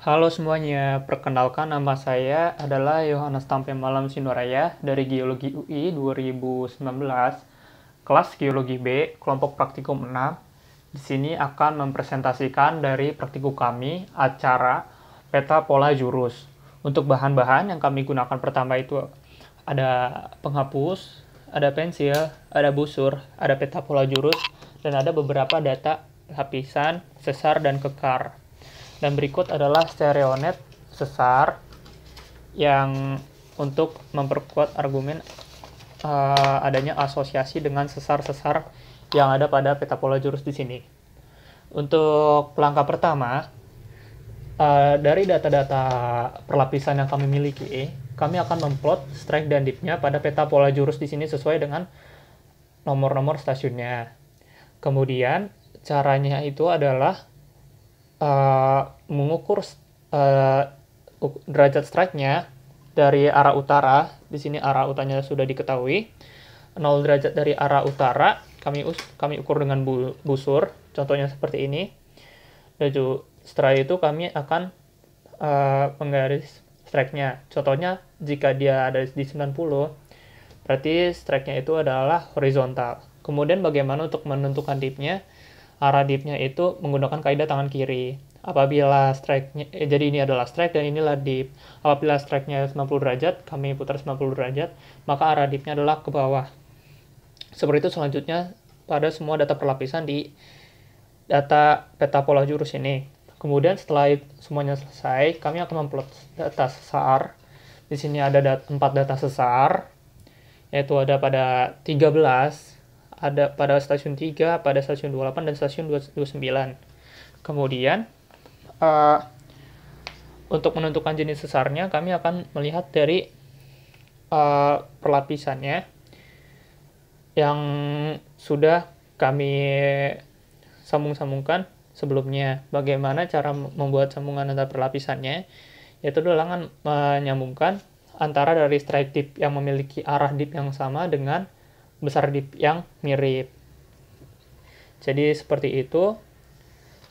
Halo semuanya, perkenalkan nama saya adalah Yohanes Tampe Malam Sinoraya dari Geologi UI 2019, kelas Geologi B, kelompok praktikum 6. Di sini akan mempresentasikan dari praktikum kami acara peta pola jurus. Untuk bahan-bahan yang kami gunakan pertama itu ada penghapus, ada pensil, ada busur, ada peta pola jurus, dan ada beberapa data lapisan, sesar, dan kekar. Dan berikut adalah stereonet sesar yang untuk memperkuat argumen uh, adanya asosiasi dengan sesar-sesar yang ada pada peta pola jurus di sini. Untuk langkah pertama, uh, dari data-data perlapisan yang kami miliki, kami akan memplot strike dan dipnya pada peta pola jurus di sini sesuai dengan nomor-nomor stasiunnya. Kemudian, caranya itu adalah uh, mengukur uh, derajat strike-nya dari arah utara. Di sini arah utaranya sudah diketahui. 0 derajat dari arah utara kami us kami ukur dengan bu busur. Contohnya seperti ini. Dan setelah itu kami akan uh, menggaris strike-nya. Contohnya jika dia ada di 90 berarti strike-nya itu adalah horizontal. Kemudian bagaimana untuk menentukan dip-nya? arah dipnya itu menggunakan kaidah tangan kiri. Apabila strike-nya, eh, jadi ini adalah strike dan inilah dip. Apabila strike-nya 90 derajat, kami putar 90 derajat, maka arah dipnya adalah ke bawah. Seperti itu selanjutnya pada semua data perlapisan di data peta pola jurus ini. Kemudian setelah semuanya selesai, kami akan memplot data sesar. Di sini ada dat 4 data sesar, yaitu ada pada 13, ada pada stasiun 3, pada stasiun 28 dan stasiun 29. Kemudian uh, untuk menentukan jenis sesarnya kami akan melihat dari uh, perlapisannya yang sudah kami sambung-sambungkan sebelumnya. Bagaimana cara membuat sambungan antar perlapisannya? Yaitu dengan menyambungkan antara dari strike tip yang memiliki arah dip yang sama dengan besar di yang mirip. Jadi seperti itu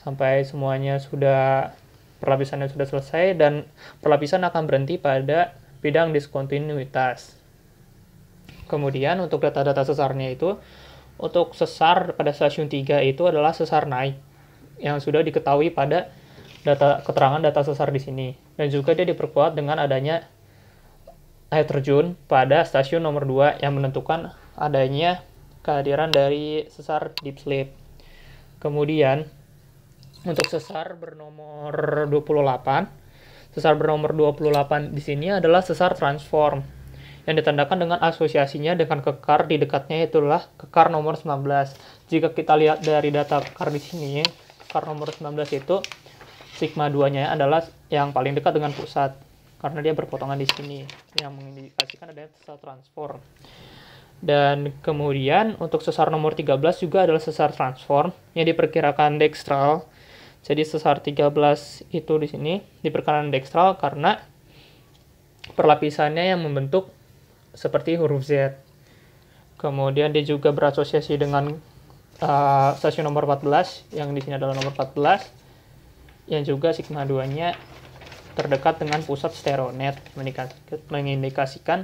sampai semuanya sudah perlapisannya sudah selesai dan perlapisan akan berhenti pada bidang diskontinuitas. Kemudian untuk data-data sesarnya itu untuk sesar pada stasiun 3 itu adalah sesar naik yang sudah diketahui pada data keterangan data sesar di sini dan juga dia diperkuat dengan adanya air terjun pada stasiun nomor 2 yang menentukan adanya kehadiran dari sesar deep sleep. Kemudian untuk sesar bernomor 28, sesar bernomor 28 di sini adalah sesar transform yang ditandakan dengan asosiasinya dengan kekar di dekatnya itulah kekar nomor 19. Jika kita lihat dari data kekar di sini, kekar nomor 19 itu sigma 2-nya adalah yang paling dekat dengan pusat karena dia berpotongan di sini yang mengindikasikan adanya sesar transform. Dan kemudian untuk sesar nomor 13 juga adalah sesar transform yang diperkirakan dextral. Jadi sesar 13 itu di sini diperkirakan dextral karena perlapisannya yang membentuk seperti huruf Z. Kemudian dia juga berasosiasi dengan uh, stasiun nomor 14 yang di sini adalah nomor 14 yang juga sigma 2-nya terdekat dengan pusat Steronet mengindikasikan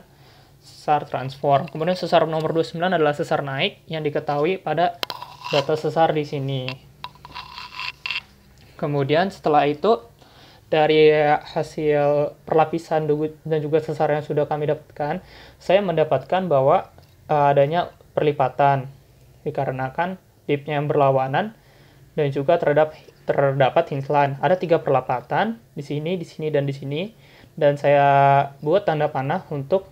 sesar transform. Kemudian sesar nomor 29 adalah sesar naik yang diketahui pada data sesar di sini. Kemudian setelah itu dari hasil perlapisan dan juga sesar yang sudah kami dapatkan, saya mendapatkan bahwa eh, adanya perlipatan dikarenakan dipnya yang berlawanan dan juga terhadap terdapat incline. Ada tiga perlapatan di sini, di sini, dan di sini. Dan saya buat tanda panah untuk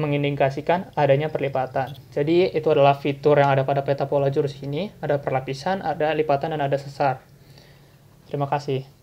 mengindikasikan adanya perlipatan. Jadi itu adalah fitur yang ada pada peta pola jurus ini, ada perlapisan, ada lipatan, dan ada sesar. Terima kasih.